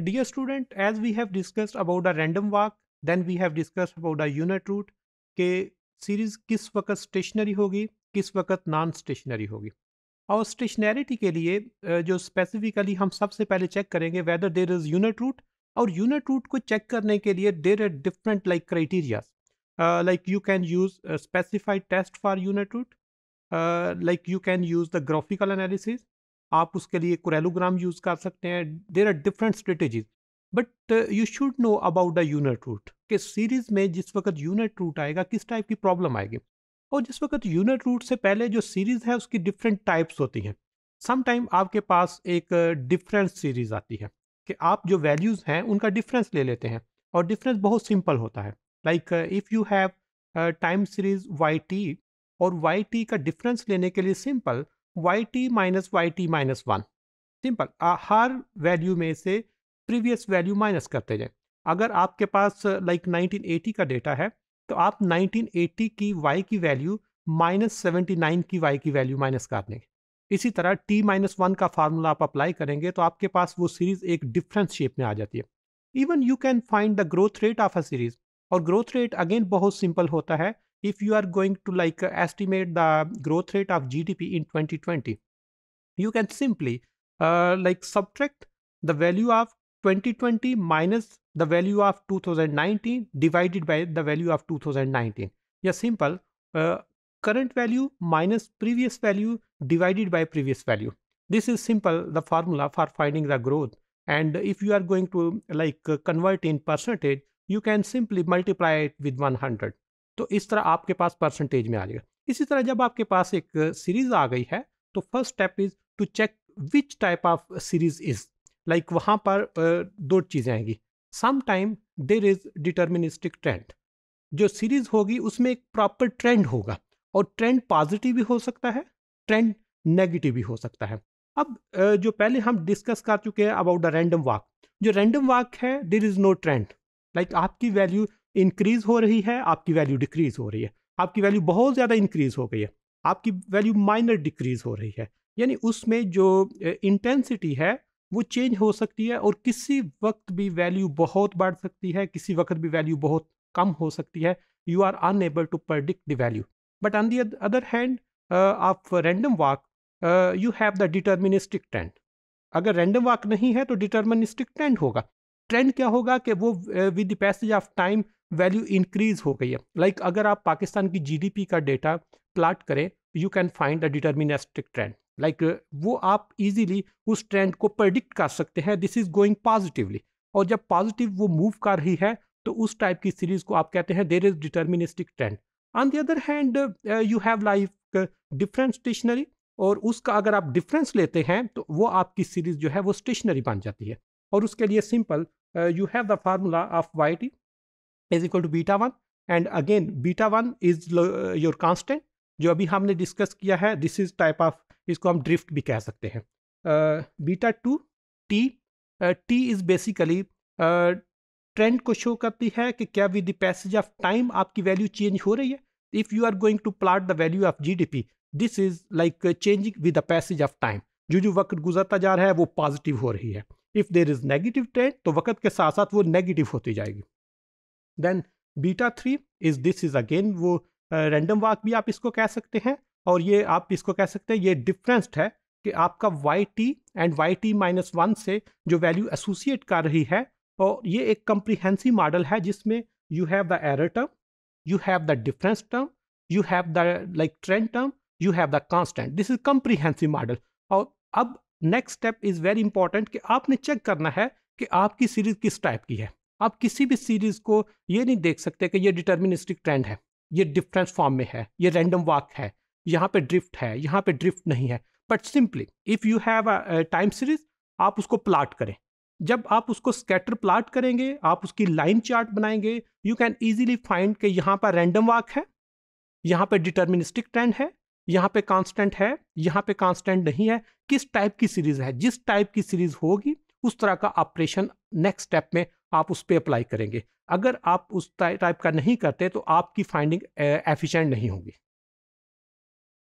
Dear student, as we have discussed about a random walk, then we have discussed about a unit root के series किस वक्त stationery होगी किस वक्त non stationery होगी और स्टेशनरिटी के लिए जो स्पेसिफिकली हम सबसे पहले चेक करेंगे whether there is unit root और यूनिट रूट को चेक करने के लिए there are different like criterias like you can use specified test for unit root like you can use the graphical analysis आप उसके लिए कुरेलोग्राम यूज़ कर सकते हैं there are different strategies but you should know about the unit root कि series में जिस वक्त यूनिट रूट आएगा किस टाइप की प्रॉब्लम आएगी और जिस वक्त यूनिट रूट से पहले जो सीरीज़ है उसकी डिफरेंट टाइप्स होती हैं समटाइम आपके पास एक डिफरेंस uh, सीरीज़ आती है कि आप जो वैल्यूज़ हैं उनका डिफरेंस ले लेते हैं और डिफरेंस बहुत सिंपल होता है like if you have time series Y T और वाई टी का डिफरेंस लेने के लिए simple Y T minus Y T minus one simple हर वैल्यू में से प्रीवियस वैल्यू माइनस करते जाएं अगर आपके पास लाइक like 1980 का डेटा है तो आप 1980 की वाई की वैल्यू माइनस सेवेंटी की वाई की वैल्यू माइनस कर देंगे इसी तरह टी माइनस वन का फार्मूला आप अप्लाई करेंगे तो आपके पास वो सीरीज़ एक डिफरेंस शेप में आ जाती है even you can find the growth rate of a series और ग्रोथ रेट अगेन बहुत सिंपल होता है if you are going to like uh, estimate the growth rate of GDP in 2020, you can simply uh, like subtract the value of 2020 minus the value of 2019 divided by the value of 2019. Yeah, simple. Uh, current value minus previous value divided by previous value. This is simple, the formula for finding the growth. And if you are going to like uh, convert in percentage, you can simply multiply it with 100. तो इस तरह आपके पास percentage में आ जाएगा इसी तरह जब आपके पास एक सीरीज आ गई है तो first step is to check which type of series is like वहां पर दो चीज़ें आएंगी some time there is deterministic trend जो सीरीज होगी उसमें एक प्रॉपर ट्रेंड होगा और ट्रेंड पॉजिटिव भी हो सकता है ट्रेंड नेगेटिव भी हो सकता है अब जो पहले हम डिस्कस कर चुके हैं अबाउट द रैंडम वॉक जो रैंडम वॉक है there is no trend like आपकी वैल्यू इंक्रीज हो रही है आपकी वैल्यू डिक्रीज हो रही है आपकी वैल्यू बहुत ज़्यादा इंक्रीज हो गई है आपकी वैल्यू माइनर डिक्रीज हो रही है यानी उसमें जो इंटेंसिटी है वो चेंज हो सकती है और किसी वक्त भी वैल्यू बहुत बढ़ सकती है किसी वक्त भी वैल्यू बहुत कम हो सकती है you are unable to predict the value but on the other hand of random walk you have the deterministic trend अगर रैंडम वॉक नहीं है तो डिटर्मिनिस्टिक ट्रेंड होगा ट्रेंड क्या होगा कि वो with the passage of time value increase हो गई है लाइक like अगर आप पाकिस्तान की जीडीपी का डेटा प्लाट करें you can find a deterministic trend like वो आप इजीली उस ट्रेंड को प्रडिक्ट कर सकते हैं दिस इज गोइंग पॉजिटिवली और जब पॉजिटिव वो मूव कर रही है तो उस टाइप की सीरीज को आप कहते हैं there is deterministic trend on the other hand you have like different stationary और उसका अगर आप डिफरेंस लेते हैं तो वो आपकी सीरीज जो है वो स्टेशनरी बन जाती है और उसके लिए simple you have the formula of Y T is equal to beta one and again beta one is your constant जो अभी हमने डिस्कस किया है दिस इज टाइप ऑफ इसको हम ड्रिफ्ट भी कह सकते हैं beta two T T is basically trend को शो करती है कि क्या with the passage of time आपकी वैल्यू चेंज हो रही है if you are going to plot the value of G D P this is like changing with the passage of time जो जो वक्त गुजरता जा रहा है वो पॉजिटिव हो रही है if there is negative trend तो वक्त के साथ साथ वो नेगेटिव होती जाएगी then beta three is this is again वो रैंडम वाक भी आप इसको कह सकते हैं और ये आप इसको कह सकते हैं ये डिफ्रेंसड है कि आपका Y T and Y T minus one से जो वैल्यू एसोसिएट कर रही है और ये एक कंप्रीहेंसिव मॉडल है जिसमें you have the error term you have the difference term you have the like trend term you have the constant this is comprehensive model और अब next step is very important कि आपने check करना है कि आपकी सीरीज किस type की है आप किसी भी सीरीज को ये नहीं देख सकते कि ये डिटर्मिनिस्टिक ट्रेंड है ये डिफरेंस फॉर्म में है ये रैंडम वॉक है यहाँ पे ड्रिफ्ट है यहाँ पे ड्रिफ्ट नहीं है but simply if you have a time series आप उसको प्लाट करें जब आप उसको स्कैटर प्लाट करेंगे आप उसकी लाइन चार्ट बनाएंगे यू कैन ईजिली फाइंड कि यहाँ पर रैंडम वाक है यहाँ पर डिटर्मिनिस्टिक ट्रेंड है यहाँ पे कांस्टेंट है यहाँ पे कांस्टेंट नहीं है किस टाइप की सीरीज है जिस टाइप की सीरीज होगी उस तरह का ऑपरेशन नेक्स्ट स्टेप में आप उस पर अप्लाई करेंगे अगर आप उस टाइप का नहीं करते तो आपकी फाइंडिंग एफिशिएंट नहीं होगी